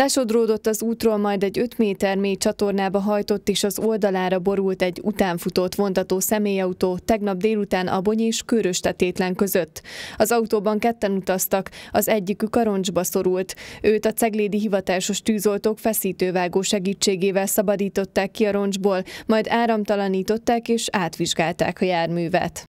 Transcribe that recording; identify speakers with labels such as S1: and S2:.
S1: Lesodródott az útról, majd egy 5 méter mély csatornába hajtott, és az oldalára borult egy utánfutót vontató személyautó tegnap délután a Bonyi és tetétlen között. Az autóban ketten utaztak, az egyikük karoncsba szorult. Őt a ceglédi hivatásos tűzoltók feszítővágó segítségével szabadították ki a roncsból, majd áramtalanították és átvizsgálták a járművet.